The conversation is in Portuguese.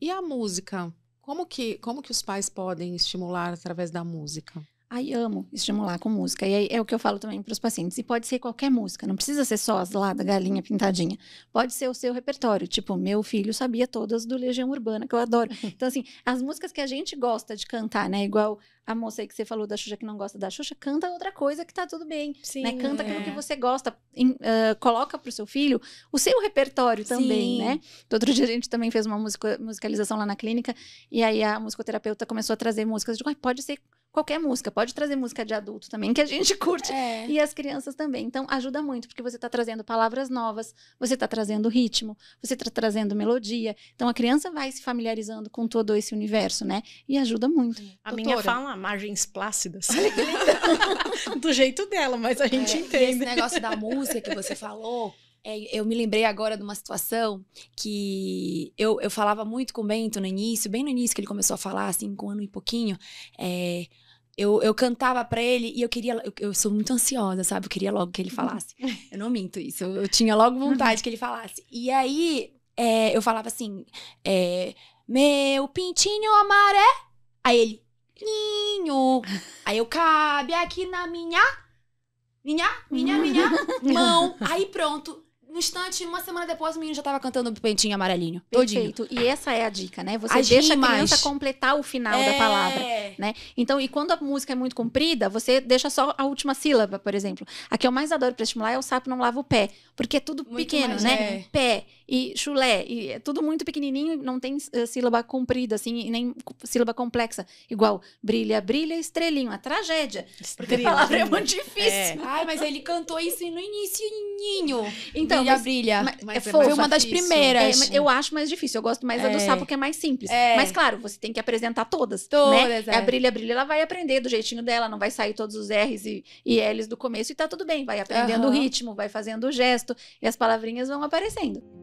E a música? Como que, como que os pais podem estimular através da música? Ai, amo estimular com música. E aí é o que eu falo também para os pacientes. E pode ser qualquer música, não precisa ser só as lá da galinha pintadinha. Pode ser o seu repertório. Tipo, meu filho sabia todas do Legião Urbana, que eu adoro. Então, assim, as músicas que a gente gosta de cantar, né? Igual a moça aí que você falou da Xuxa que não gosta da Xuxa, canta outra coisa que tá tudo bem. Sim, né? Canta aquilo é. que você gosta. Em, uh, coloca pro seu filho o seu repertório também, Sim. né? Outro dia a gente também fez uma musica, musicalização lá na clínica, e aí a musicoterapeuta começou a trazer músicas. Eu digo, ah, pode ser qualquer música. Pode trazer música de adulto também, que a gente curte. É. E as crianças também. Então, ajuda muito, porque você está trazendo palavras novas, você está trazendo ritmo, você está trazendo melodia. Então, a criança vai se familiarizando com todo esse universo, né? E ajuda muito. A Doutora. minha fala margens plácidas. Do jeito dela, mas a gente é, entende. E esse negócio da música que você falou é, eu me lembrei agora de uma situação que eu, eu falava muito com o Bento no início, bem no início que ele começou a falar, assim, com um ano e pouquinho. É, eu, eu cantava para ele e eu queria. Eu, eu, sou muito ansiosa, sabe? Eu queria logo que ele falasse. Eu não minto isso. Eu, eu tinha logo vontade que ele falasse. E aí é, eu falava assim: é, Meu pintinho amaré. Aí ele, ninho. Aí eu cabe aqui na minha minha, minha, minha mão. Aí pronto instante, uma semana depois, o menino já tava cantando o pentinho amarelinho. Todinho. Perfeito. E essa é a dica, né? Você As deixa rimas. a criança completar o final é... da palavra, né? Então, e quando a música é muito comprida, você deixa só a última sílaba, por exemplo. A que eu mais adoro para estimular é o sapo não lava o pé, porque é tudo muito pequeno, né? É. Pé e chulé, e é tudo muito pequenininho, não tem eh, sílaba comprida assim, nem sílaba complexa, igual brilha, brilha, estrelinho, a tragédia. Porque a palavra é muito difícil. É. Ai, mas ele cantou isso no início, Então, da Brilha. Mas, mas é foi uma das primeiras. É, eu acho mais difícil. Eu gosto mais da do é. sapo, que é mais simples. É. Mas, claro, você tem que apresentar todas. Né? Todas. Né? A é. Brilha, a Brilha, ela vai aprender do jeitinho dela, não vai sair todos os R's e, e L's do começo e tá tudo bem. Vai aprendendo uhum. o ritmo, vai fazendo o gesto e as palavrinhas vão aparecendo.